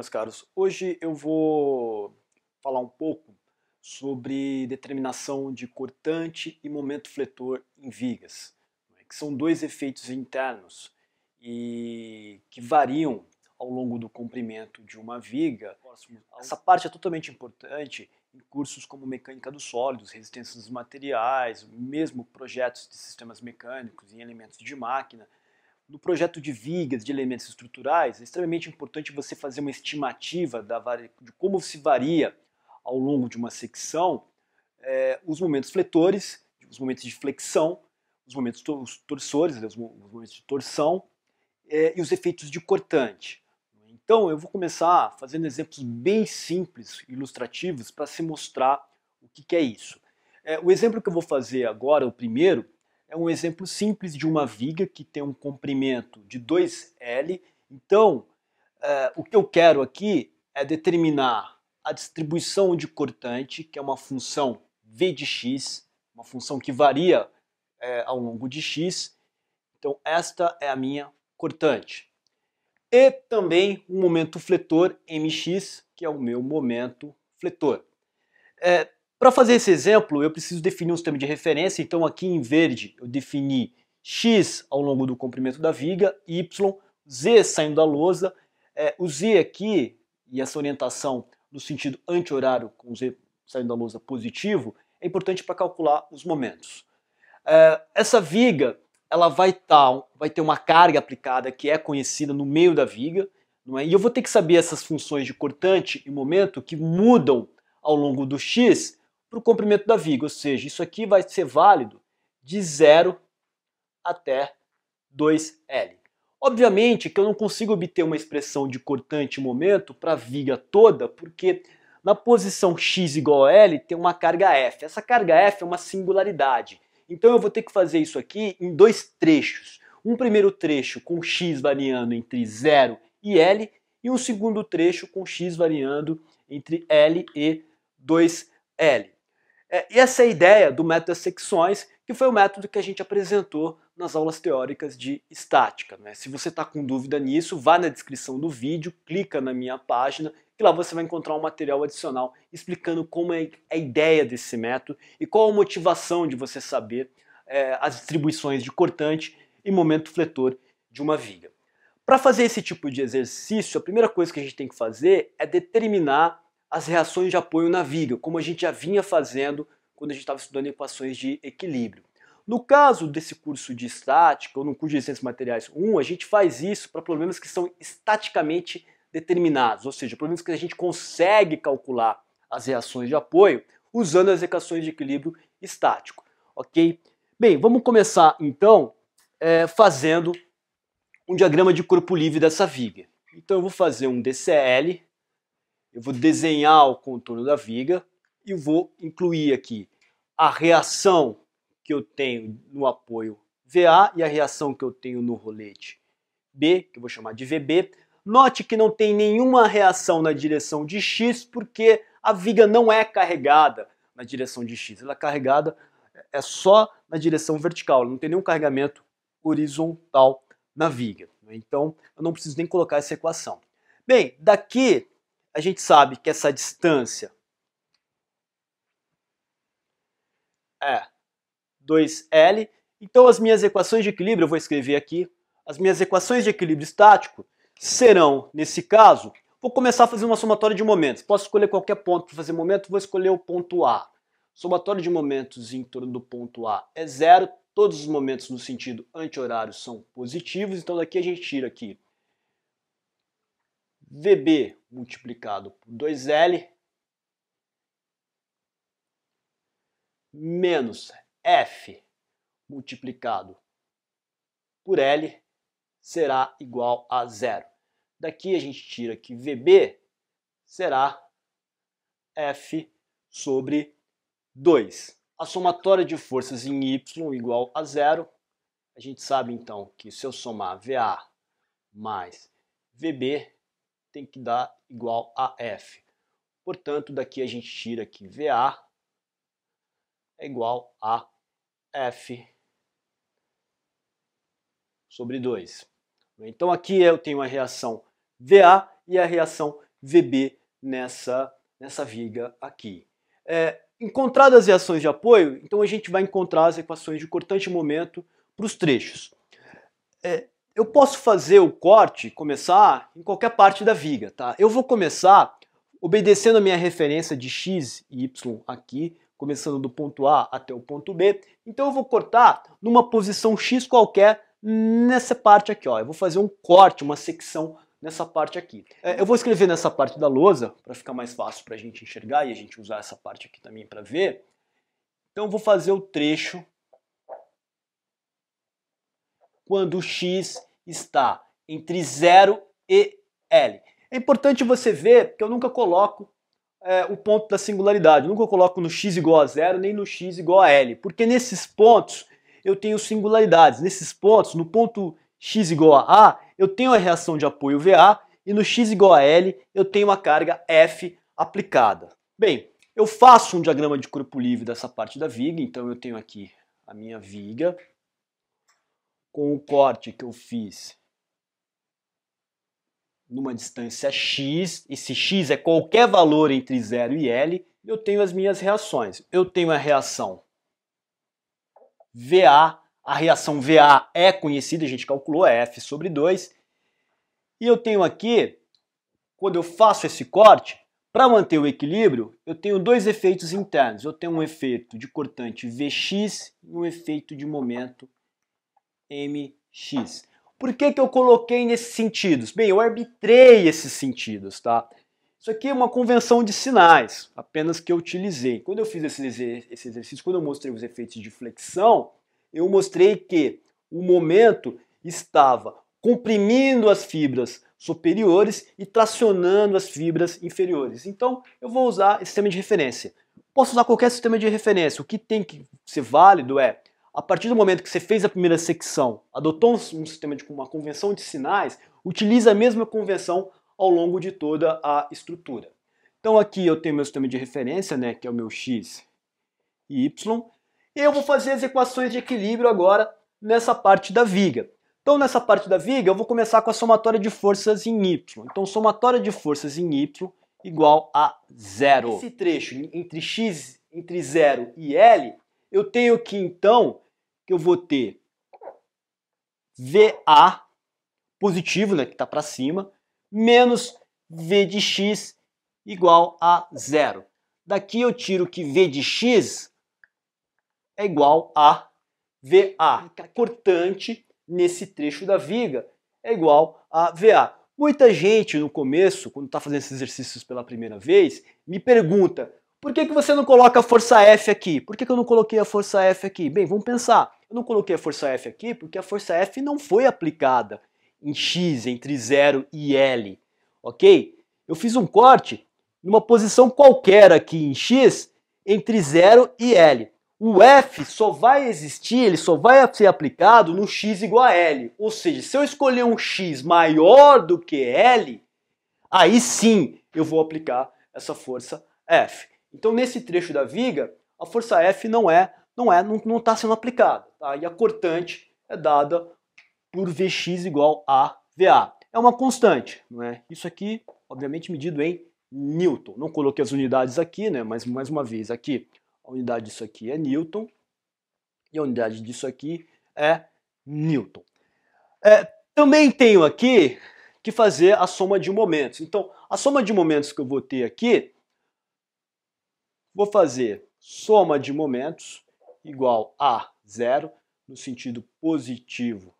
meus caros? Hoje eu vou falar um pouco sobre determinação de cortante e momento fletor em vigas, né, que são dois efeitos internos e que variam ao longo do comprimento de uma viga. Essa parte é totalmente importante em cursos como mecânica dos sólidos, resistência dos materiais, mesmo projetos de sistemas mecânicos e elementos de máquina, no projeto de vigas de elementos estruturais, é extremamente importante você fazer uma estimativa da, de como se varia ao longo de uma secção é, os momentos fletores, os momentos de flexão, os momentos to os torsores, os momentos de torção é, e os efeitos de cortante. Então eu vou começar fazendo exemplos bem simples, ilustrativos, para se mostrar o que, que é isso. É, o exemplo que eu vou fazer agora, o primeiro, é um exemplo simples de uma viga que tem um comprimento de 2L. Então, eh, o que eu quero aqui é determinar a distribuição de cortante, que é uma função v de x, uma função que varia eh, ao longo de x. Então, esta é a minha cortante. E também um momento fletor mx, que é o meu momento fletor. É, para fazer esse exemplo, eu preciso definir um sistema de referência, então aqui em verde eu defini x ao longo do comprimento da viga, y, z saindo da lousa, é, o z aqui e essa orientação no sentido anti-horário com z saindo da lousa positivo é importante para calcular os momentos. É, essa viga ela vai, tá, vai ter uma carga aplicada que é conhecida no meio da viga, é? e eu vou ter que saber essas funções de cortante e momento que mudam ao longo do x para o comprimento da viga, ou seja, isso aqui vai ser válido de 0 até 2L. Obviamente que eu não consigo obter uma expressão de cortante momento para a viga toda, porque na posição x igual a L tem uma carga F. Essa carga F é uma singularidade. Então eu vou ter que fazer isso aqui em dois trechos. Um primeiro trecho com x variando entre 0 e L e um segundo trecho com x variando entre L e 2L. É, e essa é a ideia do método das secções, que foi o método que a gente apresentou nas aulas teóricas de estática. Né? Se você está com dúvida nisso, vá na descrição do vídeo, clica na minha página e lá você vai encontrar um material adicional explicando como é, é a ideia desse método e qual a motivação de você saber é, as distribuições de cortante e momento fletor de uma viga. Para fazer esse tipo de exercício, a primeira coisa que a gente tem que fazer é determinar as reações de apoio na viga, como a gente já vinha fazendo quando a gente estava estudando equações de equilíbrio. No caso desse curso de estática, ou no curso de ciências materiais 1, a gente faz isso para problemas que são estaticamente determinados, ou seja, problemas que a gente consegue calcular as reações de apoio usando as equações de equilíbrio estático, ok? Bem, vamos começar então é, fazendo um diagrama de corpo livre dessa viga. Então eu vou fazer um DCL eu vou desenhar o contorno da viga e vou incluir aqui a reação que eu tenho no apoio VA e a reação que eu tenho no rolete B, que eu vou chamar de VB. Note que não tem nenhuma reação na direção de X, porque a viga não é carregada na direção de X. Ela é carregada é só na direção vertical, não tem nenhum carregamento horizontal na viga. Né? Então, eu não preciso nem colocar essa equação. Bem, daqui a gente sabe que essa distância é 2L. Então, as minhas equações de equilíbrio, eu vou escrever aqui, as minhas equações de equilíbrio estático serão, nesse caso, vou começar a fazer uma somatória de momentos. Posso escolher qualquer ponto para fazer momento, vou escolher o ponto A. Somatória de momentos em torno do ponto A é zero, todos os momentos no sentido anti-horário são positivos, então daqui a gente tira aqui VB multiplicado por 2L menos F multiplicado por L será igual a zero. Daqui a gente tira que VB será F sobre 2. A somatória de forças em Y igual a zero. A gente sabe então que se eu somar VA mais VB, tem que dar igual a F. Portanto, daqui a gente tira que VA é igual a F sobre 2. Então aqui eu tenho a reação VA e a reação VB nessa, nessa viga aqui. É, encontradas as reações de apoio, então a gente vai encontrar as equações de cortante e momento para os trechos. É, eu posso fazer o corte, começar em qualquer parte da viga, tá? Eu vou começar obedecendo a minha referência de x e y aqui, começando do ponto A até o ponto B. Então eu vou cortar numa posição x qualquer nessa parte aqui, ó. Eu vou fazer um corte, uma secção nessa parte aqui. É, eu vou escrever nessa parte da lousa para ficar mais fácil para a gente enxergar e a gente usar essa parte aqui também para ver. Então eu vou fazer o trecho quando o x está entre 0 e L. É importante você ver que eu nunca coloco é, o ponto da singularidade, eu nunca coloco no x igual a zero nem no x igual a L, porque nesses pontos eu tenho singularidades. Nesses pontos, no ponto x igual a A, eu tenho a reação de apoio VA e no x igual a L eu tenho a carga F aplicada. Bem, eu faço um diagrama de corpo livre dessa parte da viga, então eu tenho aqui a minha viga, com o corte que eu fiz numa distância x, esse x é qualquer valor entre 0 e L, eu tenho as minhas reações. Eu tenho a reação VA, a reação VA é conhecida, a gente calculou, é F sobre 2. E eu tenho aqui, quando eu faço esse corte, para manter o equilíbrio, eu tenho dois efeitos internos. Eu tenho um efeito de cortante Vx e um efeito de momento mx. Por que, que eu coloquei nesses sentidos? Bem, eu arbitrei esses sentidos, tá? Isso aqui é uma convenção de sinais, apenas que eu utilizei. Quando eu fiz esse, esse exercício, quando eu mostrei os efeitos de flexão, eu mostrei que o momento estava comprimindo as fibras superiores e tracionando as fibras inferiores. Então, eu vou usar esse sistema de referência. Posso usar qualquer sistema de referência. O que tem que ser válido é a partir do momento que você fez a primeira secção, adotou um sistema de uma convenção de sinais, utiliza a mesma convenção ao longo de toda a estrutura. Então aqui eu tenho meu sistema de referência, né, que é o meu x e y. E eu vou fazer as equações de equilíbrio agora nessa parte da viga. Então nessa parte da viga eu vou começar com a somatória de forças em y. Então somatória de forças em y igual a zero. Esse trecho entre x, entre zero e L, eu tenho que então que eu vou ter VA positivo, né, que está para cima, menos V de x igual a zero. Daqui eu tiro que V de x é igual a VA. A cortante nesse trecho da viga é igual a VA. Muita gente no começo, quando está fazendo esses exercícios pela primeira vez, me pergunta por que, que você não coloca a força F aqui? Por que, que eu não coloquei a força F aqui? Bem, vamos pensar. Eu não coloquei a força F aqui porque a força F não foi aplicada em X, entre 0 e L, ok? Eu fiz um corte numa posição qualquer aqui em X, entre 0 e L. O F só vai existir, ele só vai ser aplicado no X igual a L. Ou seja, se eu escolher um X maior do que L, aí sim eu vou aplicar essa força F. Então, nesse trecho da viga, a força F não é, não é, não está sendo aplicada. Tá? E a cortante é dada por Vx igual a VA. É uma constante, não é? Isso aqui, obviamente, medido em Newton. Não coloquei as unidades aqui, né? Mas mais uma vez, aqui a unidade disso aqui é Newton e a unidade disso aqui é Newton. É, também tenho aqui que fazer a soma de momentos. Então, a soma de momentos que eu vou ter aqui Vou fazer soma de momentos igual a zero no sentido positivo.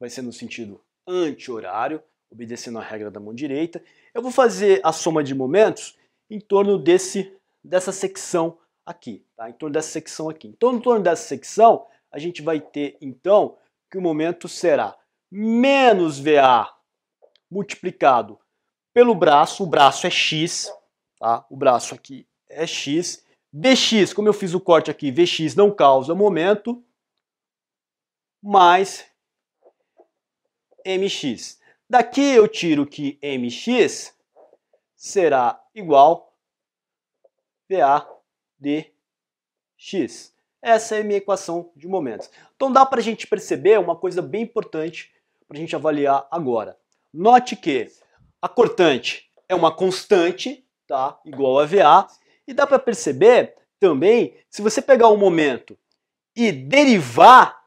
Vai ser no sentido anti-horário, obedecendo a regra da mão direita. Eu vou fazer a soma de momentos em torno desse, dessa secção aqui, tá? em torno dessa secção aqui. Então, em torno dessa secção, a gente vai ter, então, que o momento será menos VA multiplicado pelo braço, o braço é X, tá? o braço aqui é x. Bx, como eu fiz o corte aqui, Vx não causa momento, mais mx. Daqui eu tiro que mx será igual a dx. Essa é a minha equação de momentos. Então dá para a gente perceber uma coisa bem importante para a gente avaliar agora. Note que a cortante é uma constante, tá? igual a VA, e dá para perceber também, se você pegar um momento e derivar,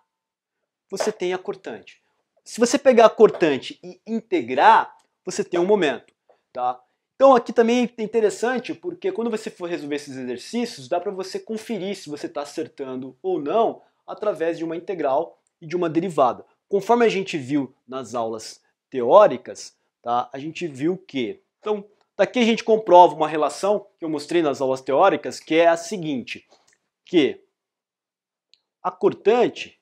você tem a cortante. Se você pegar a cortante e integrar, você tem um momento, tá? Então aqui também é interessante porque quando você for resolver esses exercícios, dá para você conferir se você está acertando ou não através de uma integral e de uma derivada. Conforme a gente viu nas aulas teóricas, tá? A gente viu que, então, Daqui a gente comprova uma relação que eu mostrei nas aulas teóricas, que é a seguinte, que a cortante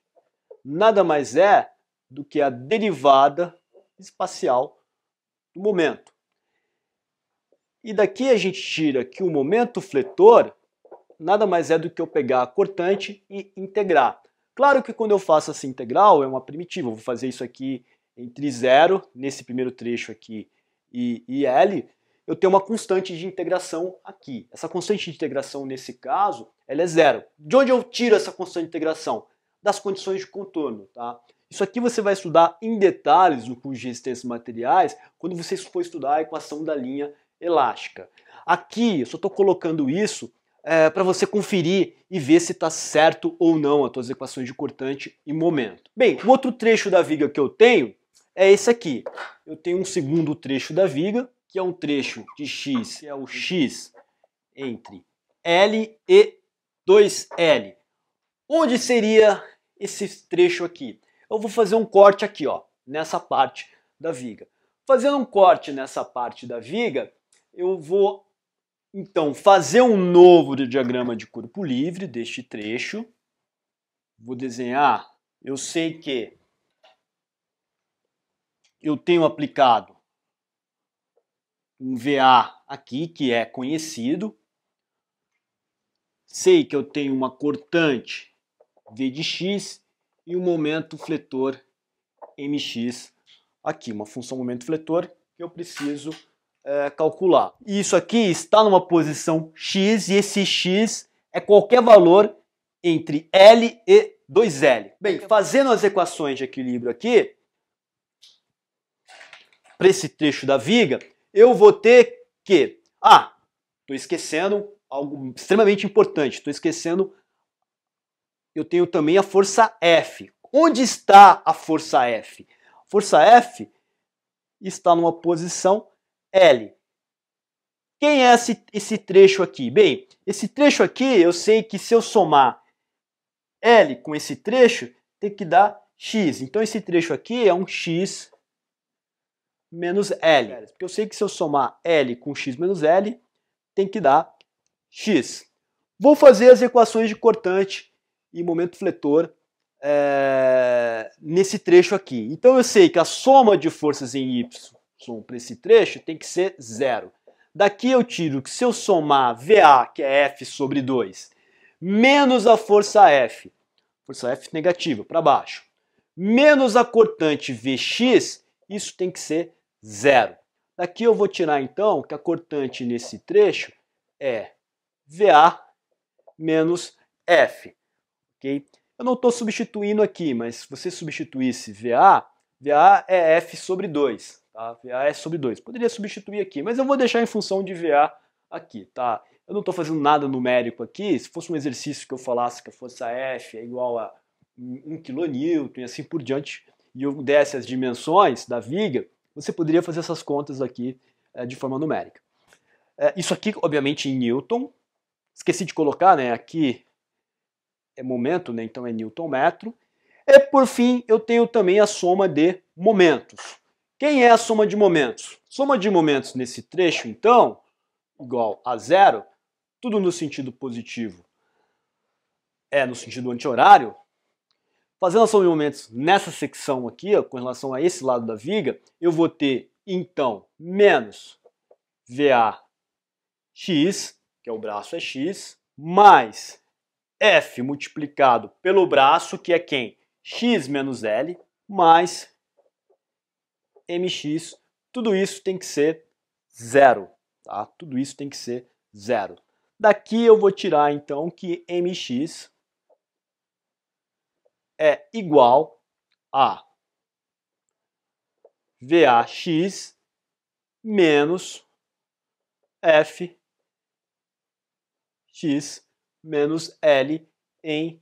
nada mais é do que a derivada espacial do momento. E daqui a gente tira que o momento fletor nada mais é do que eu pegar a cortante e integrar. Claro que quando eu faço essa integral é uma primitiva, eu vou fazer isso aqui entre zero, nesse primeiro trecho aqui, e, e L, eu tenho uma constante de integração aqui. Essa constante de integração, nesse caso, ela é zero. De onde eu tiro essa constante de integração? Das condições de contorno, tá? Isso aqui você vai estudar em detalhes no curso de resistências materiais quando você for estudar a equação da linha elástica. Aqui, eu só estou colocando isso é, para você conferir e ver se está certo ou não as suas equações de cortante e momento. Bem, o outro trecho da viga que eu tenho é esse aqui. Eu tenho um segundo trecho da viga, que é um trecho de x, que é o x entre L e 2L. Onde seria esse trecho aqui? Eu vou fazer um corte aqui, ó, nessa parte da viga. Fazendo um corte nessa parte da viga, eu vou então fazer um novo diagrama de corpo livre deste trecho. Vou desenhar. Eu sei que eu tenho aplicado um VA aqui que é conhecido. Sei que eu tenho uma cortante V de x e um momento fletor mx aqui, uma função momento fletor que eu preciso é, calcular. Isso aqui está numa posição x e esse x é qualquer valor entre L e 2L. Bem, fazendo as equações de equilíbrio aqui, para esse trecho da viga, eu vou ter que. Ah, estou esquecendo algo extremamente importante, estou esquecendo. Eu tenho também a força F. Onde está a força F? A força F está numa posição L. Quem é esse, esse trecho aqui? Bem, esse trecho aqui eu sei que se eu somar L com esse trecho, tem que dar x. Então esse trecho aqui é um x menos L. Porque eu sei que se eu somar L com x menos L, tem que dar x. Vou fazer as equações de cortante e momento fletor é, nesse trecho aqui. Então eu sei que a soma de forças em Y para esse trecho tem que ser zero. Daqui eu tiro que se eu somar VA, que é F sobre 2, menos a força F, força F negativa, para baixo, menos a cortante VX, isso tem que ser zero. Daqui eu vou tirar então que a cortante nesse trecho é VA menos F. Okay? Eu não estou substituindo aqui, mas se você substituísse VA, VA é F sobre 2. Tá? VA é sobre 2. Poderia substituir aqui, mas eu vou deixar em função de VA aqui. Tá? Eu não estou fazendo nada numérico aqui. Se fosse um exercício que eu falasse que a força F é igual a 1 kN e assim por diante, e eu desse as dimensões da viga, você poderia fazer essas contas aqui é, de forma numérica. É, isso aqui, obviamente, em Newton. Esqueci de colocar, né? Aqui é momento, né? Então é Newton metro. E por fim, eu tenho também a soma de momentos. Quem é a soma de momentos? Soma de momentos nesse trecho, então, igual a zero, tudo no sentido positivo é no sentido anti-horário, Fazendo ação de momentos nessa secção aqui, ó, com relação a esse lado da viga, eu vou ter, então, menos VAX, que é o braço é X, mais F multiplicado pelo braço, que é quem? X menos L, mais MX. Tudo isso tem que ser zero, tá? Tudo isso tem que ser zero. Daqui eu vou tirar, então, que MX é igual a VAX menos FX menos L em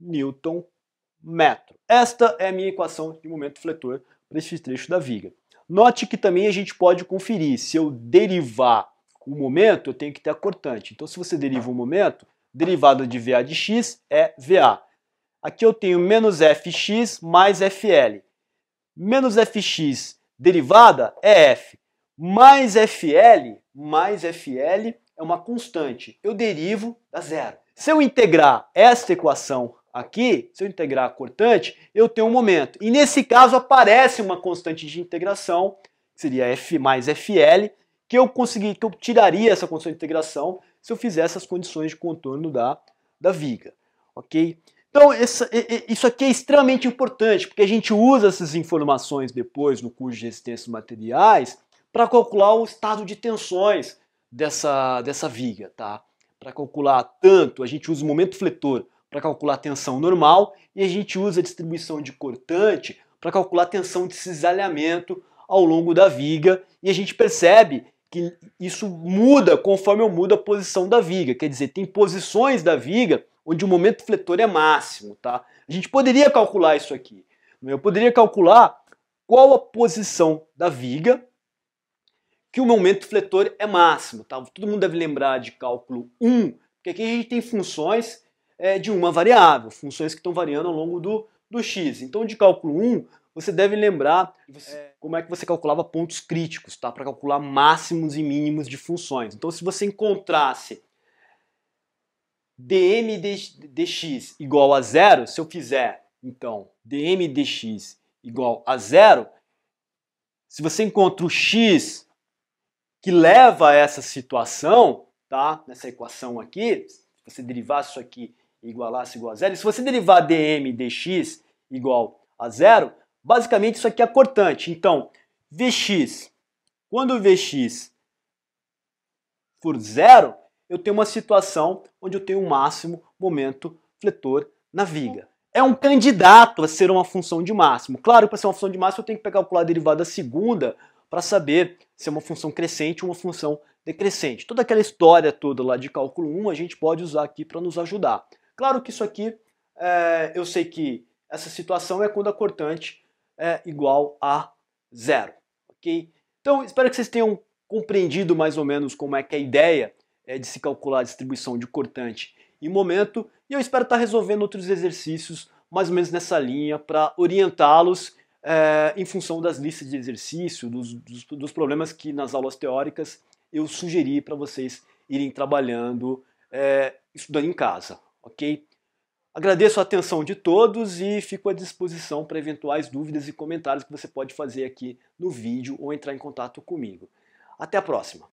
Newton metro. Esta é a minha equação de momento fletor para este trecho da viga. Note que também a gente pode conferir, se eu derivar o momento, eu tenho que ter a cortante. Então, se você deriva o momento, derivada de VA de x é VA. Aqui eu tenho menos fx mais fl. Menos fx derivada é f. Mais fl, mais fl é uma constante. Eu derivo da zero. Se eu integrar esta equação aqui, se eu integrar a cortante, eu tenho um momento. E nesse caso aparece uma constante de integração, que seria f mais fl, que eu consegui, que eu tiraria essa constante de integração se eu fizesse as condições de contorno da, da viga. Ok? Então, isso aqui é extremamente importante, porque a gente usa essas informações depois no curso de resistências materiais para calcular o estado de tensões dessa, dessa viga, tá? Para calcular tanto, a gente usa o momento fletor para calcular a tensão normal e a gente usa a distribuição de cortante para calcular a tensão de cisalhamento ao longo da viga e a gente percebe que isso muda conforme eu mudo a posição da viga, quer dizer, tem posições da viga onde o momento fletor é máximo, tá? A gente poderia calcular isso aqui. Né? Eu poderia calcular qual a posição da viga que o momento fletor é máximo, tá? Todo mundo deve lembrar de cálculo 1, porque aqui a gente tem funções é, de uma variável, funções que estão variando ao longo do, do x. Então, de cálculo 1, você deve lembrar é, como é que você calculava pontos críticos, tá? Para calcular máximos e mínimos de funções. Então, se você encontrasse dm dx igual a zero, se eu fizer, então, dm dx igual a zero, se você encontra o x que leva a essa situação, tá? nessa equação aqui, se você derivar isso aqui e igualasse igual a zero, se você derivar dm dx igual a zero, basicamente isso aqui é cortante. Então, vx, quando vx for zero, eu tenho uma situação onde eu tenho o um máximo momento fletor na viga. É um candidato a ser uma função de máximo. Claro, para ser uma função de máximo, eu tenho que calcular a derivada segunda para saber se é uma função crescente ou uma função decrescente. Toda aquela história toda lá de cálculo 1 a gente pode usar aqui para nos ajudar. Claro que isso aqui, é, eu sei que essa situação é quando a cortante é igual a zero. ok? Então, espero que vocês tenham compreendido mais ou menos como é que é a ideia é, de se calcular a distribuição de cortante e momento. E eu espero estar tá resolvendo outros exercícios mais ou menos nessa linha para orientá-los é, em função das listas de exercício, dos, dos, dos, problemas que nas aulas teóricas eu sugeri para vocês irem trabalhando, é, estudando em casa, ok? Agradeço a atenção de todos e fico à disposição para eventuais dúvidas e comentários que você pode fazer aqui no vídeo ou entrar em contato comigo. Até a próxima!